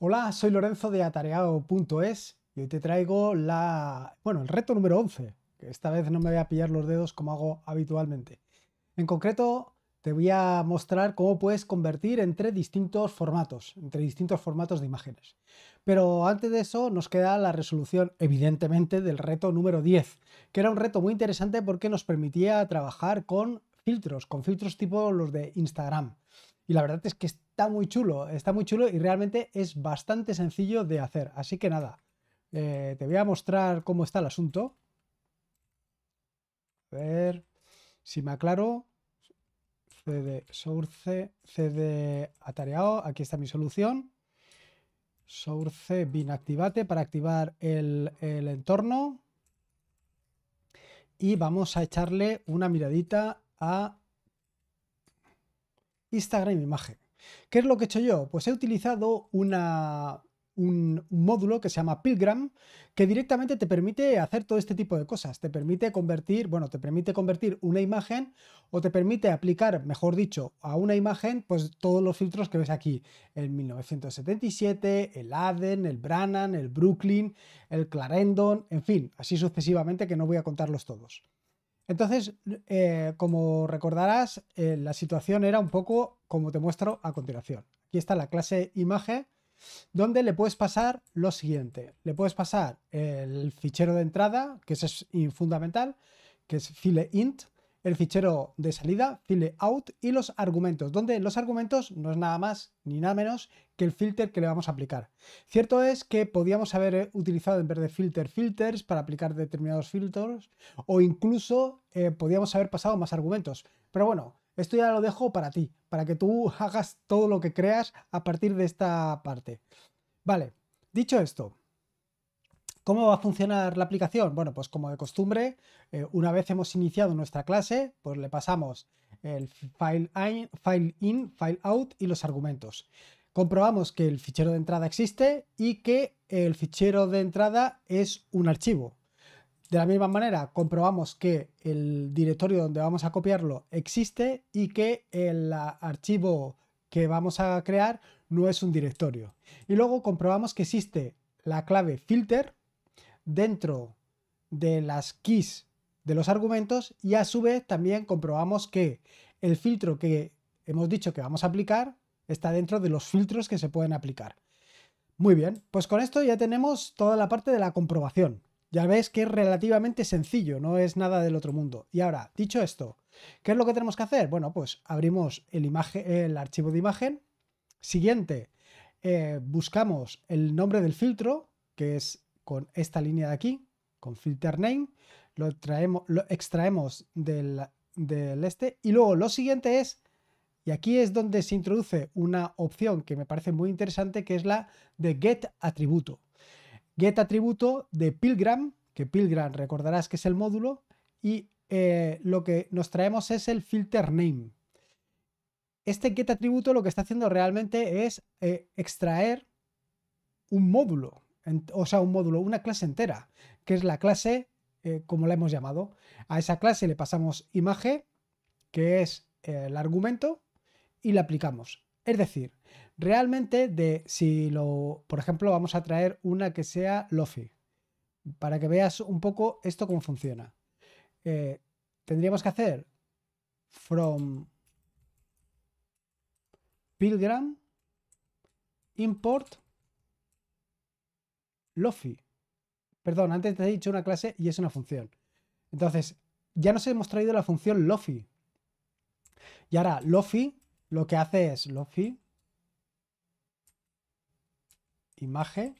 Hola, soy Lorenzo de atareado.es y hoy te traigo la, bueno, el reto número 11, que esta vez no me voy a pillar los dedos como hago habitualmente. En concreto, te voy a mostrar cómo puedes convertir entre distintos formatos, entre distintos formatos de imágenes. Pero antes de eso nos queda la resolución, evidentemente, del reto número 10, que era un reto muy interesante porque nos permitía trabajar con filtros, con filtros tipo los de Instagram. Y la verdad es que está muy chulo, está muy chulo y realmente es bastante sencillo de hacer. Así que nada, eh, te voy a mostrar cómo está el asunto. A ver si me aclaro. CD source, CD atareado. Aquí está mi solución. Source bin activate para activar el entorno. Y vamos a echarle una miradita a Instagram Imagen. ¿Qué es lo que he hecho yo? Pues he utilizado un, módulo que se llama Pilgram, que directamente te permite hacer todo este tipo de cosas. Te permite convertir, bueno, te permite convertir una imagen o te permite aplicar, mejor dicho, a una imagen, pues todos los filtros que ves aquí. El 1977, el Aden, el Brannan, el Brooklyn, el Clarendon, en fin, así sucesivamente que no voy a contarlos todos. Entonces, eh, como recordarás, eh, la situación era un poco como te muestro a continuación. Aquí está la clase imagen donde le puedes pasar lo siguiente. Le puedes pasar el fichero de entrada, que es fundamental, que es file int, el fichero de salida, file out, y los argumentos, donde los argumentos no es nada más ni nada menos que el filter que le vamos a aplicar. Cierto es que podíamos haber eh, utilizado en vez de filter filters para aplicar determinados filtros o incluso eh, podíamos haber pasado más argumentos. Pero bueno, esto ya lo dejo para ti, para que tú hagas todo lo que creas a partir de esta parte. Vale, dicho esto, ¿Cómo va a funcionar la aplicación? Bueno, pues como de costumbre, eh, una vez hemos iniciado nuestra clase, pues le pasamos el file in, file out y los argumentos. Comprobamos que el fichero de entrada existe y que el fichero de entrada es un archivo. De la misma manera, comprobamos que el directorio donde vamos a copiarlo existe y que el archivo que vamos a crear no es un directorio. Y luego comprobamos que existe la clave filter dentro de las keys de los argumentos y a su vez también comprobamos que el filtro que hemos dicho que vamos a aplicar está dentro de los filtros que se pueden aplicar. Muy bien, pues con esto ya tenemos toda la parte de la comprobación. Ya veis que es relativamente sencillo, no es nada del otro mundo. Y ahora, dicho esto, ¿qué es lo que tenemos que hacer? Bueno, pues abrimos el, archivo de imagen. Siguiente, eh, buscamos el nombre del filtro, que es con esta línea de aquí, con filter name, lo, traemos, lo extraemos del, este y luego lo siguiente es, y aquí es donde se introduce una opción que me parece muy interesante, que es la de get atributo. Get atributo de Pilgram, que Pilgram recordarás que es el módulo, y eh, lo que nos traemos es el filter name. Este get atributo lo que está haciendo realmente es eh, extraer un módulo, o sea, un módulo, una clase entera, que es la clase eh, como la hemos llamado. A esa clase le pasamos imagen, que es eh, el argumento, y la aplicamos. Es decir, realmente de si lo, por ejemplo, vamos a traer una que sea Lofi, para que veas un poco esto cómo funciona. Eh, tendríamos que hacer from pilgram import Lofi. Perdón, antes te he dicho una clase y es una función. Entonces, ya nos hemos traído la función Lofi. Y ahora, Lofi lo que hace es Lofi imagen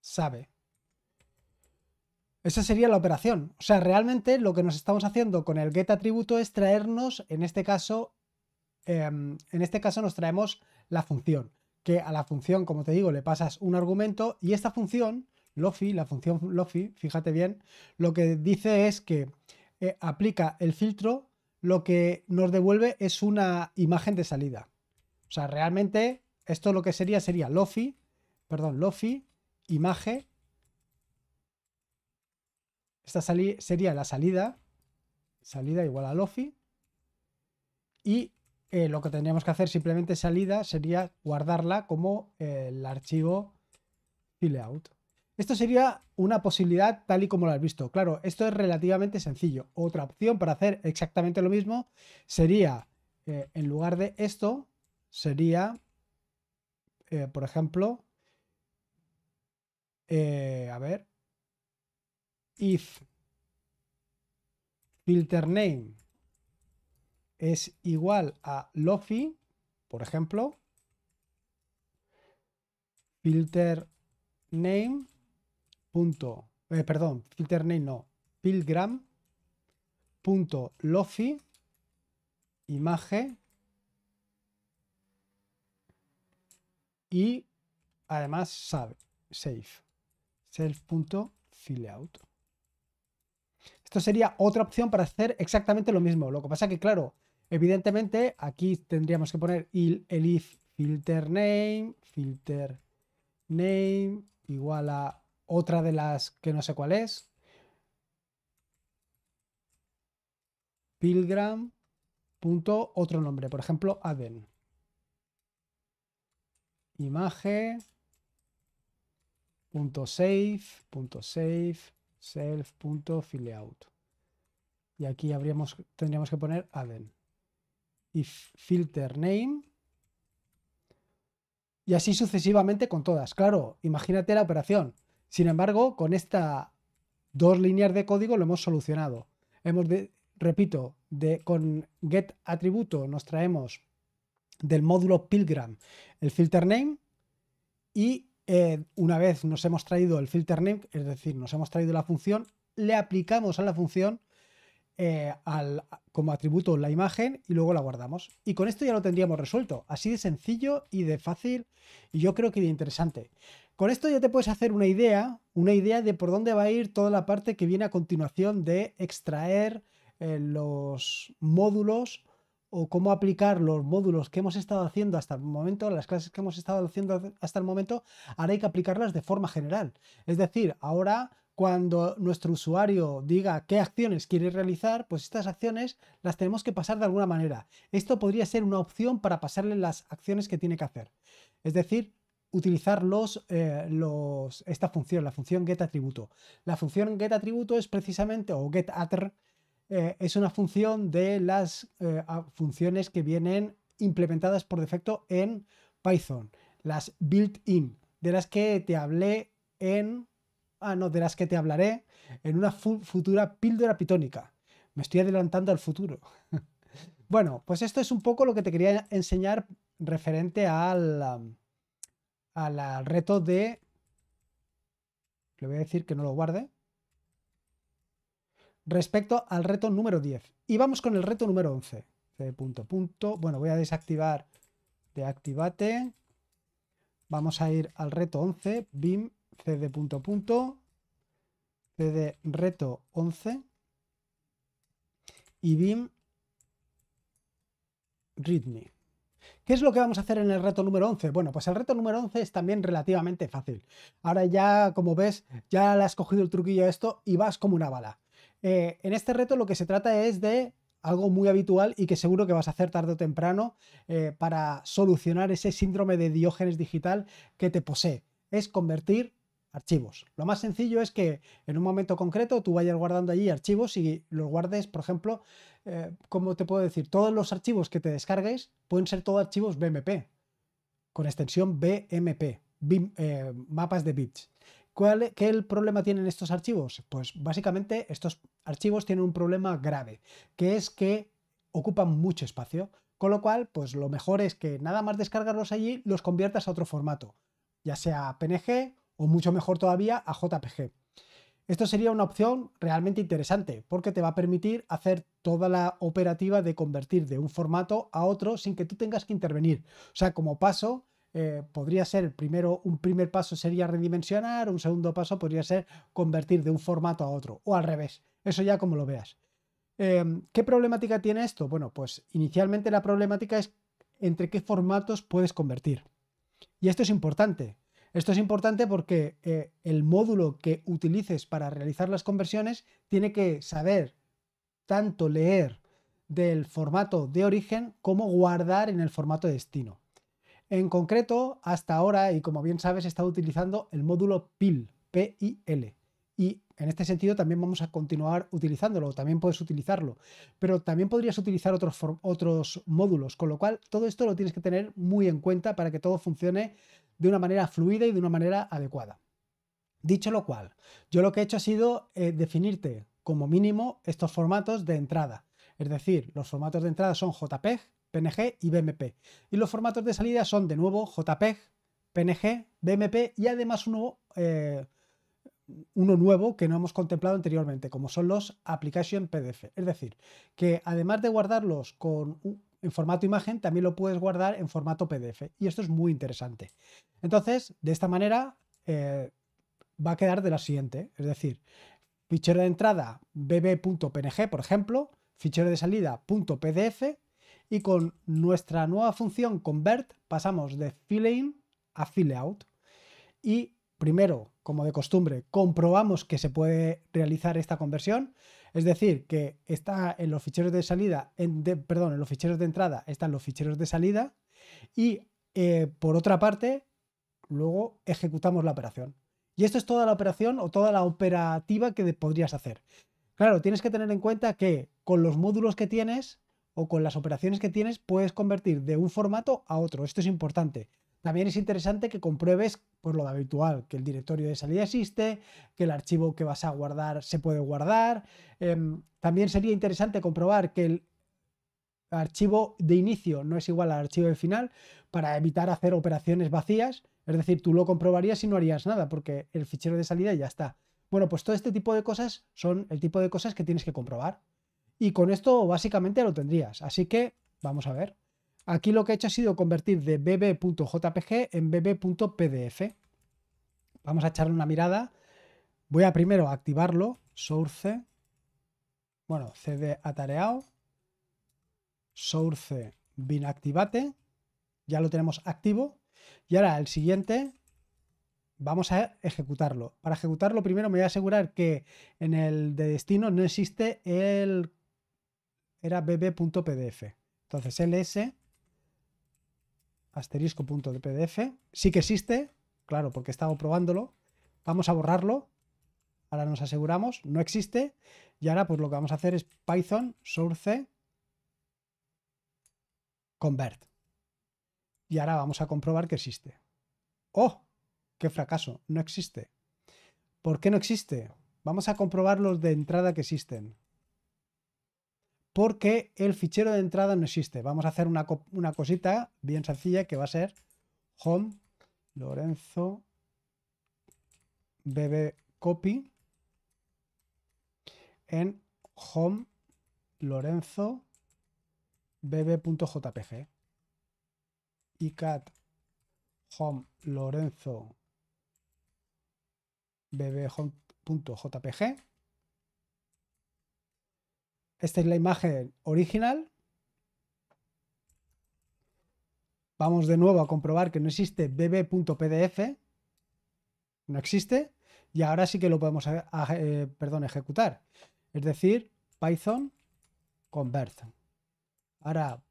sabe. Esa sería la operación. O sea, realmente lo que nos estamos haciendo con el get atributo es traernos, en este caso, Em, en este caso nos traemos la función, que a la función, como te digo, le pasas un argumento y esta función, lofi, la función lofi, fíjate bien, lo que dice es que eh, aplica el filtro, lo que nos devuelve es una imagen de salida. O sea, realmente esto lo que sería sería lofi, perdón, lofi, imagen. Esta sería la salida, salida igual a lofi. Y eh, lo que tendríamos que hacer simplemente salida sería guardarla como eh, el archivo fileout. Esto sería una posibilidad tal y como lo has visto. Claro, esto es relativamente sencillo. Otra opción para hacer exactamente lo mismo sería, eh, en lugar de esto, sería, por ejemplo, a ver, if filter name es igual a lofi, por ejemplo, filter name punto, eh, perdón, filter name no, pilgram punto lofi imagen y además save, save, self.fileout. Esto sería otra opción para hacer exactamente lo mismo. Lo que pasa que, claro, Evidentemente, aquí tendríamos que poner el, if filter name, filter name, igual a otra de las que no sé cuál es. Pilgram. otro nombre, por ejemplo, Aden. Imagen. Punto save, self, punto out Y aquí tendríamos que poner Aden y filter name. Y así sucesivamente con todas. Claro, imagínate la operación. Sin embargo, con estas dos líneas de código lo hemos solucionado. Hemos, de, repito, de, con get atributo nos traemos del módulo pilgrim el filter name y eh, una vez nos hemos traído el filter name, es decir, nos hemos traído la función, le aplicamos a la función eh, al, como atributo la imagen y luego la guardamos. Y con esto ya lo tendríamos resuelto. Así de sencillo y de fácil y yo creo que de interesante. Con esto ya te puedes hacer una idea, una idea de por dónde va a ir toda la parte que viene a continuación de extraer eh, los módulos o cómo aplicar los módulos que hemos estado haciendo hasta el momento, las clases que hemos estado haciendo hasta el momento, ahora hay que aplicarlas de forma general. Es decir, ahora cuando nuestro usuario diga qué acciones quiere realizar, pues estas acciones las tenemos que pasar de alguna manera. Esto podría ser una opción para pasarle las acciones que tiene que hacer. Es decir, utilizar los, eh, esta función, la función getAtributo. La función getAtributo es precisamente, o getAtter, eh, es una función de las eh, funciones que vienen implementadas por defecto en Python, las built-in, de las que te hablé en ah, no, de las que te hablaré en una futura píldora pitónica. Me estoy adelantando al futuro. bueno, pues esto es un poco lo que te quería enseñar referente al, al, reto de... Le voy a decir que no lo guarde. Respecto al reto número 10. Y vamos con el reto número 11. punto, punto. Bueno, voy a desactivar. Deactivate. Vamos a ir al reto 11. BIM cd punto punto, cd reto 11 y bim readme. ¿Qué es lo que vamos a hacer en el reto número 11? Bueno, pues el reto número 11 es también relativamente fácil. Ahora ya, como ves, ya le has cogido el truquillo a esto y vas como una bala. Eh, en este reto lo que se trata es de algo muy habitual y que seguro que vas a hacer tarde o temprano eh, para solucionar ese síndrome de diógenes digital que te posee. Es convertir archivos. Lo más sencillo es que en un momento concreto tú vayas guardando allí archivos y los guardes, por ejemplo, como eh, ¿cómo te puedo decir? Todos los archivos que te descargues pueden ser todos archivos BMP, con extensión BMP, eh, mapas de bits. ¿Cuál, e, ¿Qué el problema tienen estos archivos? Pues básicamente estos archivos tienen un problema grave, que es que ocupan mucho espacio, con lo cual, pues lo mejor es que nada más descargarlos allí, los conviertas a otro formato, ya sea PNG o mucho mejor todavía a JPG. Esto sería una opción realmente interesante porque te va a permitir hacer toda la operativa de convertir de un formato a otro sin que tú tengas que intervenir. O sea, como paso, eh, podría ser primero, un primer paso sería redimensionar, un segundo paso podría ser convertir de un formato a otro o al revés. Eso ya como lo veas. Em, ¿Qué problemática tiene esto? Bueno, pues inicialmente la problemática es entre qué formatos puedes convertir. Y esto es importante, esto es importante porque eh, el módulo que utilices para realizar las conversiones tiene que saber tanto leer del formato de origen como guardar en el formato de destino. En concreto, hasta ahora, y como bien sabes, he estado utilizando el módulo PIL, P-I-L. Y en este sentido también vamos a continuar utilizándolo, también puedes utilizarlo, pero también podrías utilizar otros, otros módulos, con lo cual todo esto lo tienes que tener muy en cuenta para que todo funcione de una manera fluida y de una manera adecuada. Dicho lo cual, yo lo que he hecho ha sido eh, definirte como mínimo estos formatos de entrada. Es decir, los formatos de entrada son JPEG, PNG y BMP. Y los formatos de salida son de nuevo JPEG, PNG, BMP y además uno, eh, uno nuevo que no hemos contemplado anteriormente, como son los Application PDF. Es decir, que además de guardarlos con en formato imagen, también lo puedes guardar en formato PDF. Y esto es muy interesante. Entonces, de esta manera, eh, va a quedar de la siguiente. Es decir, fichero de entrada bb.png, por ejemplo, fichero de salida .pdf y con nuestra nueva función convert pasamos de fill in a file out. Y primero, como de costumbre, comprobamos que se puede realizar esta conversión. Es decir, que está en los ficheros de salida, en perdón, en los ficheros de entrada están los ficheros de salida y eh, por otra parte, luego ejecutamos la operación. Y esto es toda la operación o toda la operativa que podrías hacer. Claro, tienes que tener en cuenta que con los módulos que tienes o con las operaciones que tienes puedes convertir de un formato a otro. Esto es importante. También es interesante que compruebes por lo de habitual, que el directorio de salida existe, que el archivo que vas a guardar se puede guardar. Em, también sería interesante comprobar que el archivo de inicio no es igual al archivo de final para evitar hacer operaciones vacías. Es decir, tú lo comprobarías y no harías nada porque el fichero de salida ya está. Bueno, pues todo este tipo de cosas son el tipo de cosas que tienes que comprobar. Y con esto básicamente lo tendrías. Así que vamos a ver. Aquí lo que he hecho ha sido convertir de bb.jpg en bb.pdf. Vamos a echarle una mirada. Voy a primero activarlo, source, bueno, cd atareado, source bin ya lo tenemos activo. Y ahora el siguiente, vamos a ejecutarlo. Para ejecutarlo primero me voy a asegurar que en el de destino no existe el... era bb.pdf. Entonces ls asterisco.pdf. Sí que existe, claro, porque estado probándolo. Vamos a borrarlo. Ahora nos aseguramos, no existe. Y ahora pues lo que vamos a hacer es Python source convert. Y ahora vamos a comprobar que existe. ¡Oh! ¡Qué fracaso! No existe. ¿Por qué no existe? Vamos a comprobar los de entrada que existen porque el fichero de entrada no existe. Vamos a hacer una, cosita bien sencilla que va a ser home lorenzo bb copy en home lorenzo bb.jpg y cat home lorenzo bb.jpg esta es la imagen original. Vamos de nuevo a comprobar que no existe bb.pdf. No existe. Y ahora sí que lo podemos eh, perdón, ejecutar. Es decir, Python convert. Ahora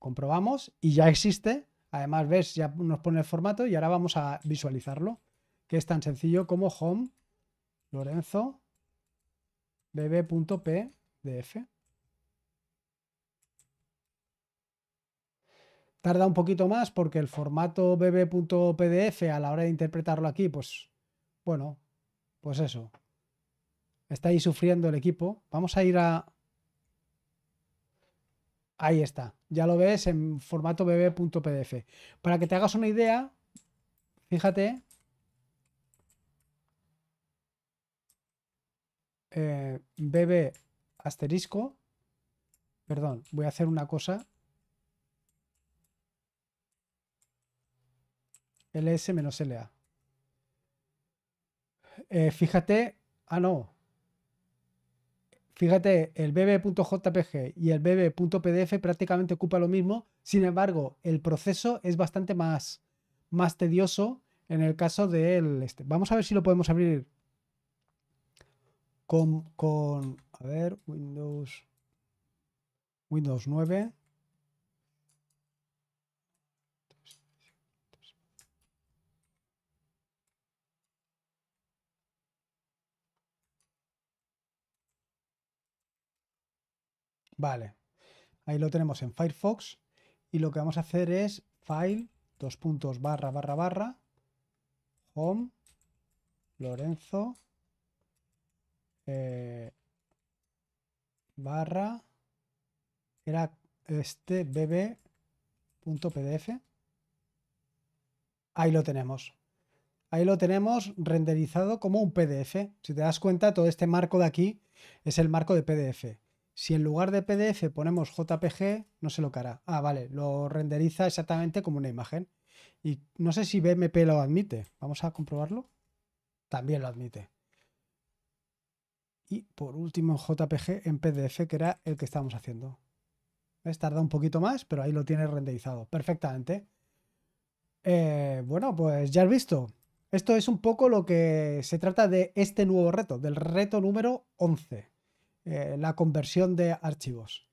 comprobamos y ya existe. Además, ves, ya nos pone el formato y ahora vamos a visualizarlo, que es tan sencillo como home lorenzo bb.pdf. Tarda un poquito más porque el formato bb.pdf a la hora de interpretarlo aquí, pues bueno, pues eso. Está ahí sufriendo el equipo. Vamos a ir a... Ahí está. Ya lo ves en formato bb.pdf. Para que te hagas una idea, fíjate eh, bb asterisco. Perdón, voy a hacer una cosa. ls-la. Eh, fíjate, ah no, fíjate, el bb.jpg y el bb.pdf prácticamente ocupa lo mismo, sin embargo, el proceso es bastante más, más tedioso en el caso del este. Vamos a ver si lo podemos abrir con, a ver, Windows, Windows 9. Vale, ahí lo tenemos en Firefox y lo que vamos a hacer es file, dos puntos, barra, barra, barra, home, Lorenzo, eh, barra era este bb.pdf. Ahí lo tenemos. Ahí lo tenemos renderizado como un PDF. Si te das cuenta, todo este marco de aquí es el marco de PDF. Si en lugar de PDF ponemos JPG, no se lo hará. Ah, vale, lo renderiza exactamente como una imagen. Y no sé si BMP lo admite. Vamos a comprobarlo. También lo admite. Y por último, JPG en PDF, que era el que estábamos haciendo. ¿Ves? Tarda un poquito más, pero ahí lo tienes renderizado perfectamente. Eh, bueno, pues ya has visto. Esto es un poco lo que se trata de este nuevo reto, del reto número 11, eh, la conversión de archivos.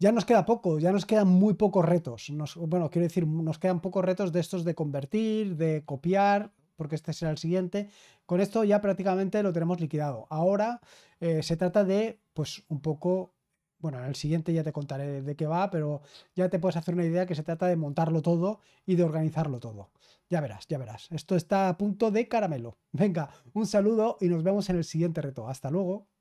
Ya nos queda poco, ya nos quedan muy pocos retos. bueno, quiero decir, nos quedan pocos retos de estos de convertir, de copiar, porque este será el siguiente. Con esto ya prácticamente lo tenemos liquidado. Ahora eh, se trata de, pues un poco, bueno, en el siguiente ya te contaré de qué va, pero ya te puedes hacer una idea que se trata de montarlo todo y de organizarlo todo. Ya verás, ya verás. Esto está a punto de caramelo. Venga, un saludo y nos vemos en el siguiente reto. Hasta luego.